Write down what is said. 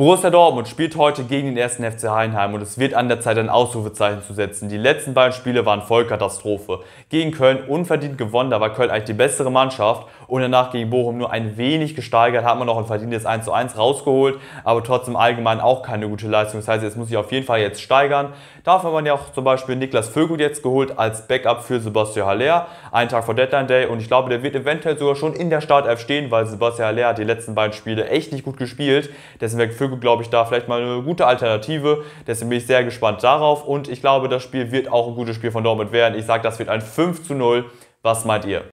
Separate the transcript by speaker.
Speaker 1: Borussia Dortmund spielt heute gegen den ersten FC Heinheim und es wird an der Zeit, ein Ausrufezeichen zu setzen. Die letzten beiden Spiele waren Vollkatastrophe. Gegen Köln unverdient gewonnen, da war Köln eigentlich die bessere Mannschaft und danach gegen Bochum nur ein wenig gesteigert, hat man noch ein verdientes 1 zu 1 rausgeholt, aber trotzdem allgemein auch keine gute Leistung. Das heißt, jetzt muss ich auf jeden Fall jetzt steigern. Dafür hat man ja auch zum Beispiel Niklas Vögel jetzt geholt als Backup für Sebastian Haller, einen Tag vor Deadline Day und ich glaube, der wird eventuell sogar schon in der Startelf stehen, weil Sebastian Haller hat die letzten beiden Spiele echt nicht gut gespielt. Deswegen Vögel, glaube ich, da vielleicht mal eine gute Alternative. Deswegen bin ich sehr gespannt darauf und ich glaube, das Spiel wird auch ein gutes Spiel von Dortmund werden. Ich sage, das wird ein 5 zu 0. Was meint ihr?